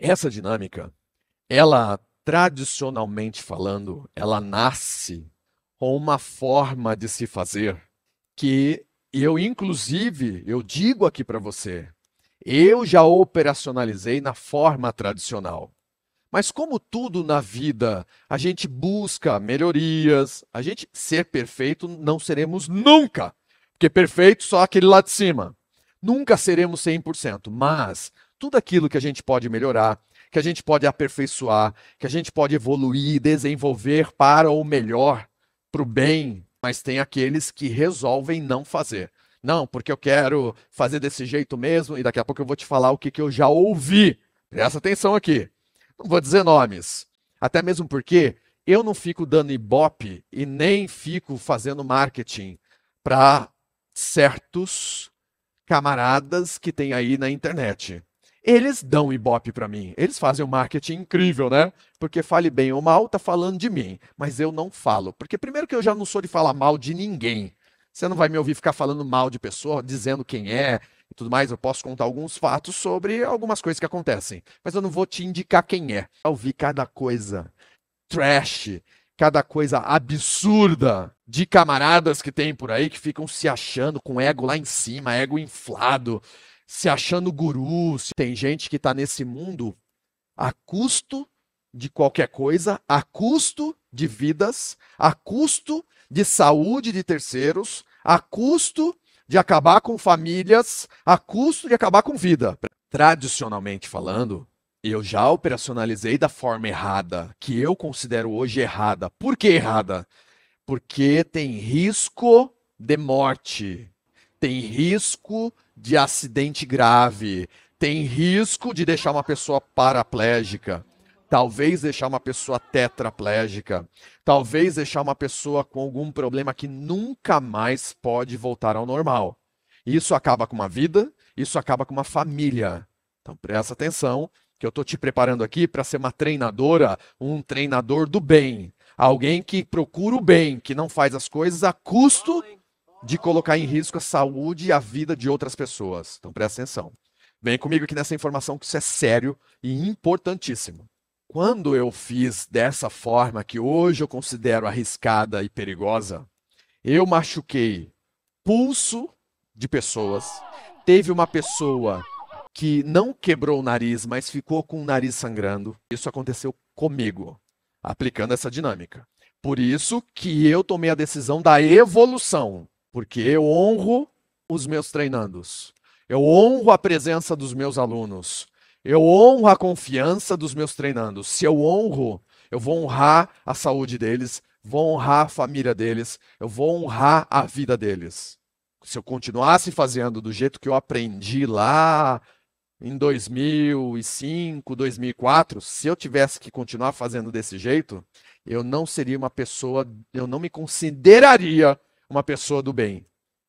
Essa dinâmica, ela tradicionalmente falando, ela nasce com uma forma de se fazer que eu inclusive, eu digo aqui para você, eu já operacionalizei na forma tradicional. Mas como tudo na vida, a gente busca melhorias, a gente ser perfeito não seremos nunca, porque perfeito só aquele lá de cima. Nunca seremos 100%, mas tudo aquilo que a gente pode melhorar, que a gente pode aperfeiçoar, que a gente pode evoluir, desenvolver para o melhor, para o bem, mas tem aqueles que resolvem não fazer. Não, porque eu quero fazer desse jeito mesmo, e daqui a pouco eu vou te falar o que, que eu já ouvi. Presta atenção aqui. Não vou dizer nomes. Até mesmo porque eu não fico dando ibope e nem fico fazendo marketing para certos camaradas que tem aí na internet eles dão ibope para mim. Eles fazem um marketing incrível, né? Porque fale bem ou mal, tá falando de mim, mas eu não falo. Porque primeiro que eu já não sou de falar mal de ninguém. Você não vai me ouvir ficar falando mal de pessoa, dizendo quem é e tudo mais. Eu posso contar alguns fatos sobre algumas coisas que acontecem, mas eu não vou te indicar quem é. Eu ouvi cada coisa trash, cada coisa absurda de camaradas que tem por aí que ficam se achando com ego lá em cima, ego inflado se achando guru. Tem gente que está nesse mundo a custo de qualquer coisa, a custo de vidas, a custo de saúde de terceiros, a custo de acabar com famílias, a custo de acabar com vida. Tradicionalmente falando, eu já operacionalizei da forma errada, que eu considero hoje errada. Por que errada? Porque tem risco de morte tem risco de acidente grave, tem risco de deixar uma pessoa paraplégica, talvez deixar uma pessoa tetraplégica, talvez deixar uma pessoa com algum problema que nunca mais pode voltar ao normal. Isso acaba com uma vida, isso acaba com uma família. Então presta atenção que eu estou te preparando aqui para ser uma treinadora, um treinador do bem. Alguém que procura o bem, que não faz as coisas a custo de colocar em risco a saúde e a vida de outras pessoas. Então presta atenção. Vem comigo aqui nessa informação que isso é sério e importantíssimo. Quando eu fiz dessa forma que hoje eu considero arriscada e perigosa, eu machuquei pulso de pessoas. Teve uma pessoa que não quebrou o nariz, mas ficou com o nariz sangrando. Isso aconteceu comigo, aplicando essa dinâmica. Por isso que eu tomei a decisão da evolução porque eu honro os meus treinandos, eu honro a presença dos meus alunos, eu honro a confiança dos meus treinandos. Se eu honro, eu vou honrar a saúde deles, vou honrar a família deles, eu vou honrar a vida deles. Se eu continuasse fazendo do jeito que eu aprendi lá em 2005, 2004, se eu tivesse que continuar fazendo desse jeito, eu não seria uma pessoa, eu não me consideraria uma pessoa do bem.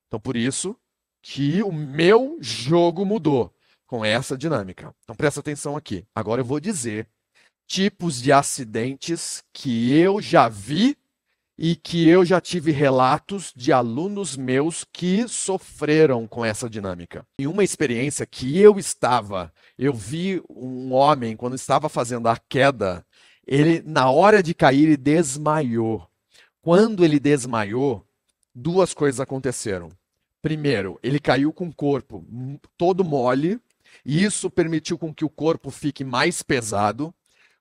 Então, por isso que o meu jogo mudou com essa dinâmica. Então, presta atenção aqui. Agora eu vou dizer tipos de acidentes que eu já vi e que eu já tive relatos de alunos meus que sofreram com essa dinâmica. Em uma experiência que eu estava, eu vi um homem quando estava fazendo a queda, ele na hora de cair ele desmaiou. Quando ele desmaiou, duas coisas aconteceram. Primeiro, ele caiu com o corpo todo mole, e isso permitiu com que o corpo fique mais pesado.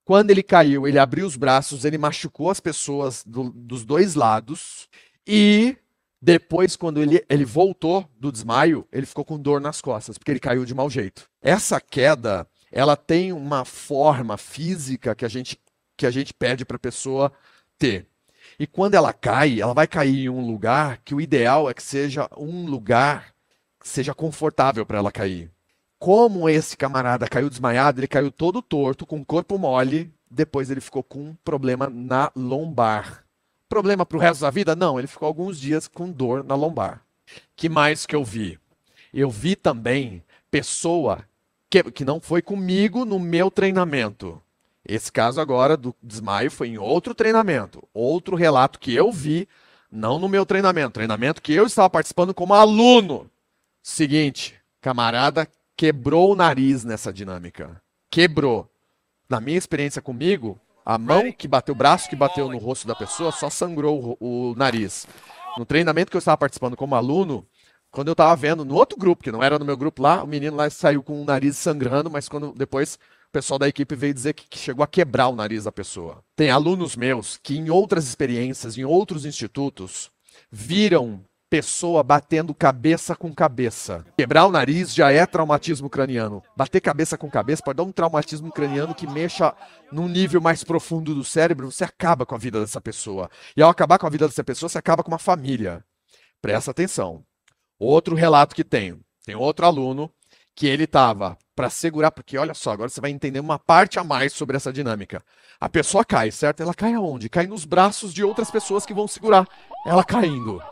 Quando ele caiu, ele abriu os braços, ele machucou as pessoas do, dos dois lados, e depois, quando ele, ele voltou do desmaio, ele ficou com dor nas costas, porque ele caiu de mau jeito. Essa queda, ela tem uma forma física que a gente, que a gente pede para a pessoa ter. E quando ela cai, ela vai cair em um lugar que o ideal é que seja um lugar que seja confortável para ela cair. Como esse camarada caiu desmaiado, ele caiu todo torto, com o corpo mole, depois ele ficou com um problema na lombar. Problema para o resto da vida? Não, ele ficou alguns dias com dor na lombar. Que mais que eu vi? Eu vi também pessoa que, que não foi comigo no meu treinamento, esse caso agora do desmaio foi em outro treinamento, outro relato que eu vi, não no meu treinamento, treinamento que eu estava participando como aluno. Seguinte, camarada quebrou o nariz nessa dinâmica. Quebrou. Na minha experiência comigo, a mão que bateu, o braço que bateu no rosto da pessoa só sangrou o, o, nariz. No treinamento que eu estava participando como aluno, quando eu estava vendo no outro grupo, que não era no meu grupo lá, o menino lá saiu com o nariz sangrando, mas quando depois o pessoal da equipe veio dizer que, chegou a quebrar o nariz da pessoa. Tem alunos meus que, em outras experiências, em outros institutos, viram pessoa batendo cabeça com cabeça. Quebrar o nariz já é traumatismo craniano. Bater cabeça com cabeça pode dar um traumatismo craniano que mexa num nível mais profundo do cérebro. Você acaba com a vida dessa pessoa. E ao acabar com a vida dessa pessoa, você acaba com uma família. Presta atenção. Outro relato que tenho. Tem outro aluno que ele estava para segurar, porque olha só, agora você vai entender uma parte a mais sobre essa dinâmica. A pessoa cai, certo? Ela cai aonde? Cai nos braços de outras pessoas que vão segurar ela caindo.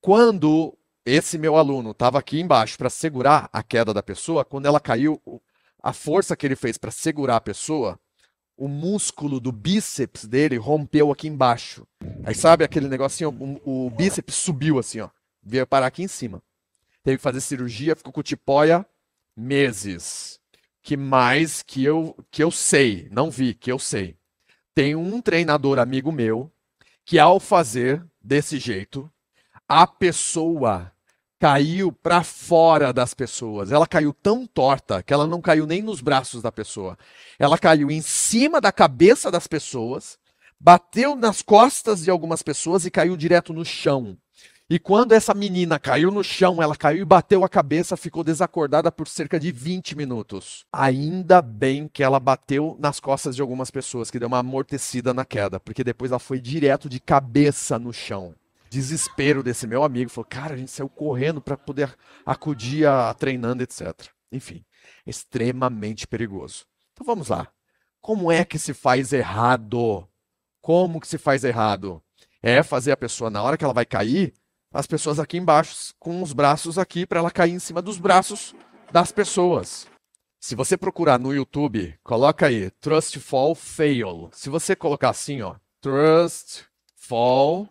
Quando esse meu aluno estava aqui embaixo para segurar a queda da pessoa, quando ela caiu, a força que ele fez para segurar a pessoa, o músculo do bíceps dele rompeu aqui embaixo. Aí sabe aquele negocinho, o, o bíceps subiu assim, ó, veio parar aqui em cima. Teve que fazer cirurgia, ficou com tipóia meses que mais que eu que eu sei, não vi, que eu sei. Tem um treinador amigo meu que ao fazer desse jeito, a pessoa caiu para fora das pessoas. Ela caiu tão torta que ela não caiu nem nos braços da pessoa. Ela caiu em cima da cabeça das pessoas, bateu nas costas de algumas pessoas e caiu direto no chão. E quando essa menina caiu no chão, ela caiu e bateu a cabeça, ficou desacordada por cerca de 20 minutos. Ainda bem que ela bateu nas costas de algumas pessoas, que deu uma amortecida na queda, porque depois ela foi direto de cabeça no chão desespero desse meu amigo. Falou, cara, a gente saiu correndo para poder acudir a, a treinando, etc. Enfim, extremamente perigoso. Então vamos lá. Como é que se faz errado? Como que se faz errado? É fazer a pessoa, na hora que ela vai cair, as pessoas aqui embaixo com os braços aqui para ela cair em cima dos braços das pessoas. Se você procurar no YouTube, coloca aí Trust Fall Fail. Se você colocar assim, ó, Trust Fall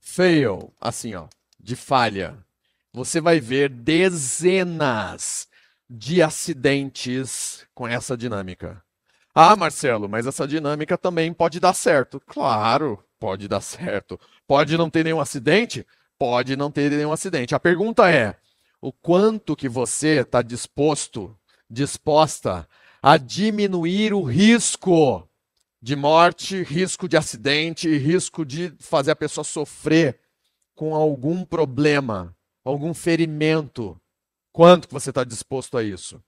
Fail, assim, ó, de falha, você vai ver dezenas de acidentes com essa dinâmica. Ah, Marcelo, mas essa dinâmica também pode dar certo. Claro, pode dar certo. Pode não ter nenhum acidente? pode não ter nenhum acidente. A pergunta é: o quanto que você está disposto, disposta a diminuir o risco de morte, risco de acidente, risco de fazer a pessoa sofrer com algum problema, algum ferimento? Quanto que você está disposto a isso?